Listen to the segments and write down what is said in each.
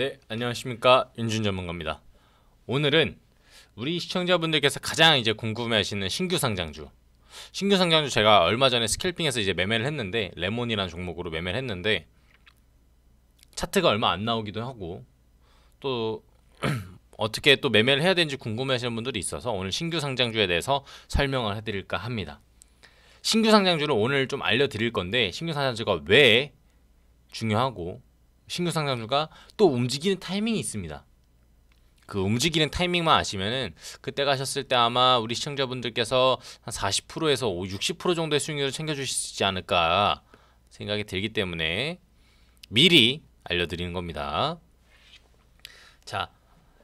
네, 안녕하십니까 윤준 전문가입니다. 오늘은 우리 시청자분들께서 가장 이제 궁금해하시는 신규 상장주. 신규 상장주 제가 얼마 전에 스캘핑에서 이제 매매를 했는데 레몬이라는 종목으로 매매를 했는데 차트가 얼마 안 나오기도 하고 또 어떻게 또 매매를 해야 되는지 궁금해하시는 분들이 있어서 오늘 신규 상장주에 대해서 설명을 해드릴까 합니다. 신규 상장주를 오늘 좀 알려드릴 건데 신규 상장주가 왜 중요하고 신규상장주가 또 움직이는 타이밍이 있습니다. 그 움직이는 타이밍만 아시면은 그때 가셨을 때 아마 우리 시청자분들께서 한 40%에서 60% 정도의 수익률을 챙겨주시지 않을까 생각이 들기 때문에 미리 알려드리는 겁니다. 자,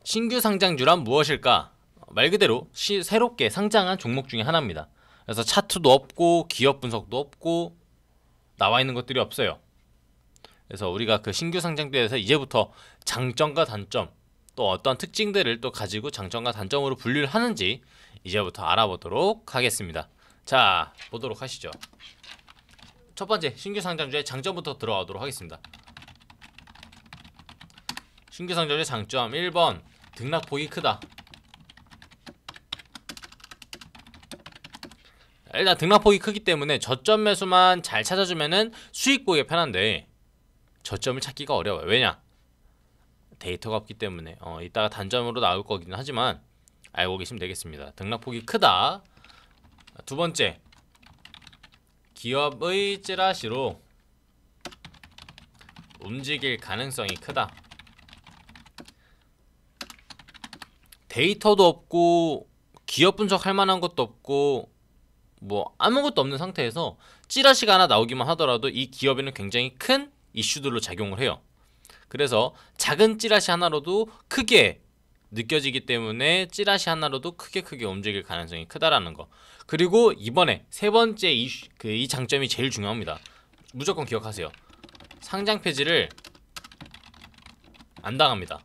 신규 상장주란 무엇일까? 말 그대로 시, 새롭게 상장한 종목 중에 하나입니다. 그래서 차트도 없고 기업 분석도 없고 나와 있는 것들이 없어요. 그래서 우리가 그 신규 상장비에서 이제부터 장점과 단점 또 어떤 특징들을 또 가지고 장점과 단점으로 분류를 하는지 이제부터 알아보도록 하겠습니다. 자 보도록 하시죠. 첫 번째 신규 상장주의 장점부터 들어가도록 하겠습니다. 신규 상장주의 장점 1번 등락 폭이 크다. 일단 등락폭이 크기 때문에 저점 매수만 잘찾아주면 수익 보기가 편한데 저점을 찾기가 어려워요. 왜냐? 데이터가 없기 때문에 어, 이따가 단점으로 나올 거긴 하지만 알고 계시면 되겠습니다. 등락폭이 크다. 두 번째 기업의 찌라시로 움직일 가능성이 크다. 데이터도 없고 기업 분석할 만한 것도 없고 뭐 아무것도 없는 상태에서 찌라시가 하나 나오기만 하더라도 이 기업에는 굉장히 큰 이슈들로 작용을 해요. 그래서 작은 찌라시 하나로도 크게 느껴지기 때문에 찌라시 하나로도 크게 크게 움직일 가능성이 크다라는 거. 그리고 이번에 세 번째 이, 슈그이 장점이 제일 중요합니다. 무조건 기억하세요. 상장 폐지를 안 당합니다.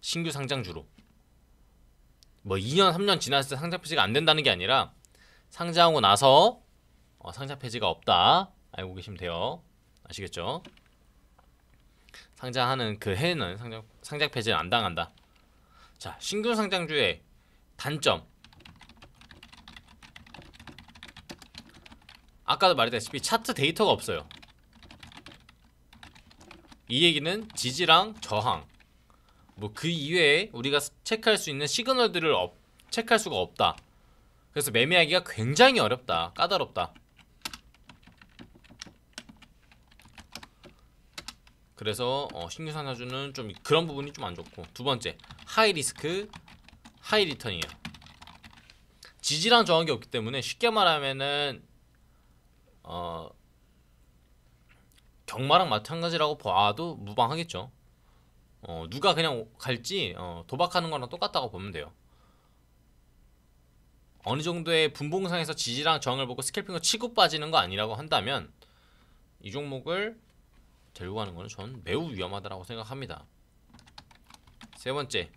신규 상장주로. 뭐 2년, 3년 지났을 때 상장 폐지가 안 된다는 게 아니라 상장하고 나서 어, 상장 폐지가 없다. 알고 계시면 돼요. 아시겠죠? 상장하는 그 해는 상장, 상장 폐지는 안 당한다. 자, 신규 상장주의 단점. 아까도 말했다시피 차트 데이터가 없어요. 이 얘기는 지지랑 저항. 뭐 그 이외에 우리가 체크할 수 있는 시그널들을 업, 체크할 수가 없다. 그래서 매매하기가 굉장히 어렵다. 까다롭다. 그래서 어, 신규 산자주는좀 그런 부분이 좀 안 좋고 두 번째 하이 리스크 하이 리턴이에요 지지랑 정한 이 없기 때문에 쉽게 말하면은 어 경마랑 마찬가지라고 봐도 무방하겠죠 어 누가 그냥 갈지 어, 도박하는 거랑 똑같다고 보면 돼요 어느 정도의 분봉상에서 지지랑 저항을 보고 스캘핑을 치고 빠지는 거 아니라고 한다면 이 종목을 데리고 가는 거는 전 매우 위험하다고 생각합니다 세 번째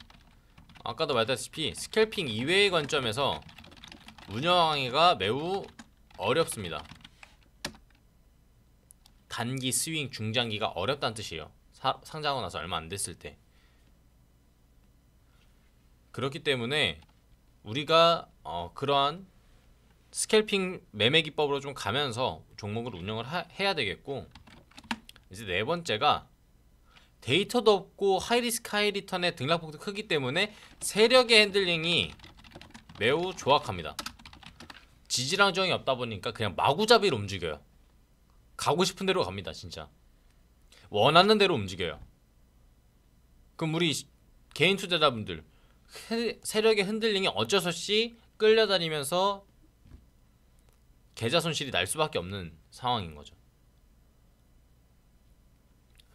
아까도 말했다시피 스캘핑 이외의 관점에서 운영하기가 매우 어렵습니다 단기 스윙 중장기가 어렵다는 뜻이에요 사, 상장하고 나서 얼마 안 됐을 때 그렇기 때문에 우리가 어, 그러한 스캘핑 매매 기법으로 좀 가면서 종목을 운영을 하, 해야 되겠고 이제 네 번째가 데이터도 없고 하이리스크 하이리턴의 등락폭도 크기 때문에 세력의 핸들링이 매우 조악합니다 지지랑 정이 없다 보니까 그냥 마구잡이로 움직여요 가고 싶은 대로 갑니다 진짜 원하는 대로 움직여요 그럼 우리 개인 투자자분들 세력의 흔들링이 어쩔 수 없이 끌려다니면서 계좌 손실이 날 수밖에 없는 상황인 거죠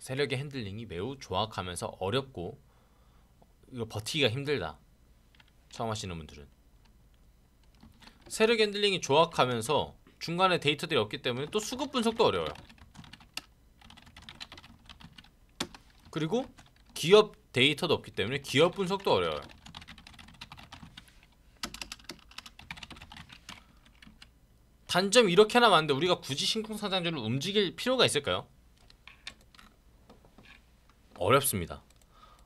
세력의 핸들링이 매우 조악하면서 어렵고 이거 버티기가 힘들다 처음 하시는 분들은 세력 핸들링이 조악하면서 중간에 데이터들이 없기 때문에 또 수급 분석도 어려워요 그리고 기업 데이터도 없기 때문에 기업 분석도 어려워요 단점 이렇게 나 많은데 우리가 굳이 신공사장주을 움직일 필요가 있을까요? 어렵습니다.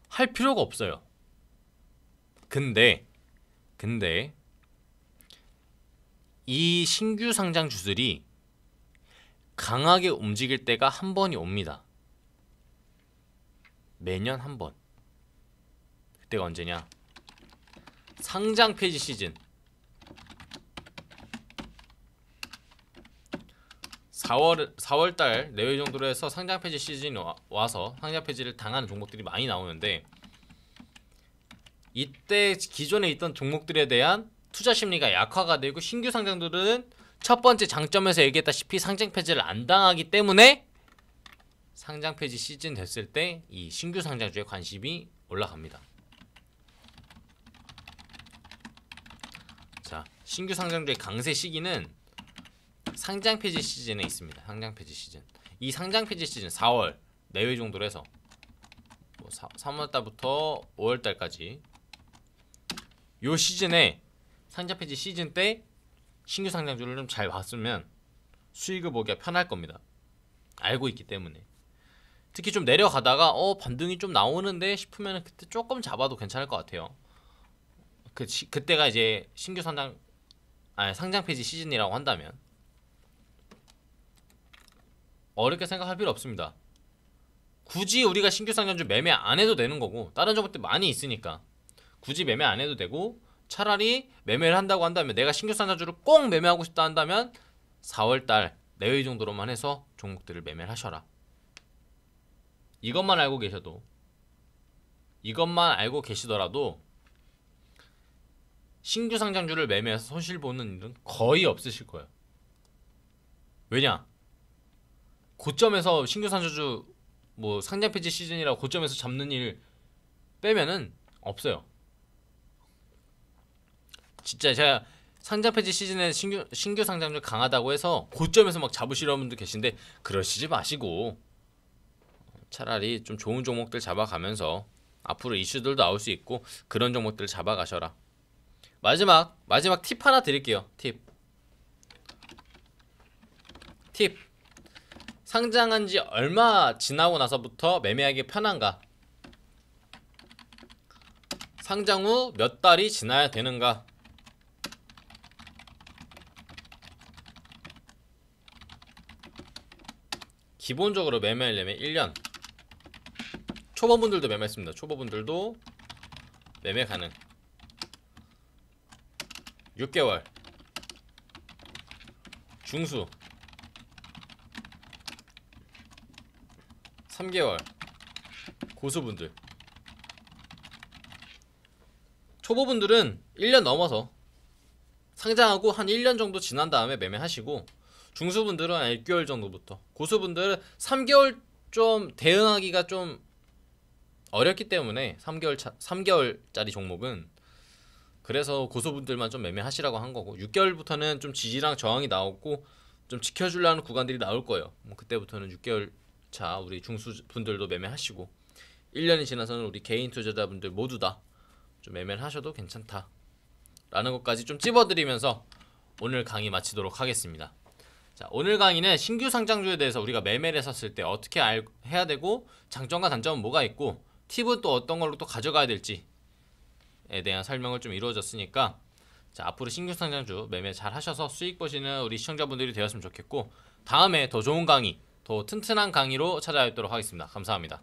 할 필요가 없어요. 근데 근데 이 신규 상장 주들이 강하게 움직일 때가 한 번이 옵니다. 매년 한 번. 그때가 언제냐? 상장 폐지 시즌. 4월 4월 달 내외 정도로 해서 상장 폐지 시즌이 와, 서 상장 폐지를 당하는 종목들이 많이 나오는데 이때 기존에 있던 종목들에 대한 투자 심리가 약화가 되고 신규 상장들은 첫 번째 장점에서 얘기했다시피 상장 폐지를 안 당하기 때문에 상장 폐지 시즌 됐을 때 이 신규 상장주의 관심이 올라갑니다. 자, 신규 상장주의 강세 시기는 상장 폐지 시즌에 있습니다. 상장 폐지 시즌. 이 상장 폐지 시즌 4월 내외 정도로 해서 뭐 4, 3월 달부터 5월 달까지 요 시즌에 상장 폐지 시즌 때 신규 상장주를 좀 잘 봤으면 수익을 보기가 편할 겁니다. 알고 있기 때문에. 특히 좀 내려가다가 어 반등이 좀 나오는데 싶으면 그때 조금 잡아도 괜찮을 것 같아요. 그 시, 그때가 이제 신규 상장 아 상장 폐지 시즌이라고 한다면 어렵게 생각할 필요 없습니다 굳이 우리가 신규상 연주 매매 안 해도 되는 거고 다른 종목들 많이 있으니까 굳이 매매 안 해도 되고 차라리 매매를 한다고 한다면 내가 신규상 연주를 꼭 매매하고 싶다 한다면 4월달 내외 정도로만 해서 종목들을 매매를 하셔라 이것만 알고 계셔도 이것만 알고 계시더라도 신규 상장주를 매매해서 손실 보는 일은 거의 없으실 거예요. 왜냐? 고점에서 신규 산소주 뭐 상장 폐지 시즌이라 고점에서 잡는 일 빼면은 없어요. 진짜 제가 상장 폐지 시즌에 신규 신규 상장주 강하다고 해서 고점에서 막 잡으시려는 분도 계신데 그러시지 마시고 차라리 좀 좋은 종목들 잡아가면서 앞으로 이슈들도 나올 수 있고 그런 종목들 잡아가셔라. 마지막 마지막 팁 하나 드릴게요. 팁. 팁. 상장한 지 얼마 지나고 나서부터 매매하기 편한가? 상장 후 몇 달이 지나야 되는가? 기본적으로 매매하려면 1년 초보분들도 매매했습니다 초보분들도 매매 가능 6개월 중수 3개월 고수분들 초보분들은 1년 넘어서 상장하고 한 1년 정도 지난 다음에 매매하시고 중수분들은 1개월 정도부터 고수분들은 3개월 좀 대응하기가 좀 어렵기 때문에 3개월 차, 3개월짜리 종목은 그래서 고수분들만 좀 매매하시라고 한 거고 6개월부터는 좀 지지랑 저항이 나오고 좀 지켜주려는 구간들이 나올 거예요. 뭐 그때부터는 6개월 자 우리 중수분들도 매매하시고 1년이 지나서는 우리 개인 투자자분들 모두 다 좀 매매를 하셔도 괜찮다 라는 것까지 좀 찝어드리면서 오늘 강의 마치도록 하겠습니다 자 오늘 강의는 신규 상장주에 대해서 우리가 매매를 했었을 때 어떻게 알, 해야 되고 장점과 단점은 뭐가 있고 팁은 또 어떤 걸로 또 가져가야 될지에 대한 설명을 좀 이루어졌으니까 자 앞으로 신규 상장주 매매 잘 하셔서 수익 보시는 우리 시청자분들이 되었으면 좋겠고 다음에 더 좋은 강의 더 튼튼한 강의로 찾아뵙도록 하겠습니다. 감사합니다.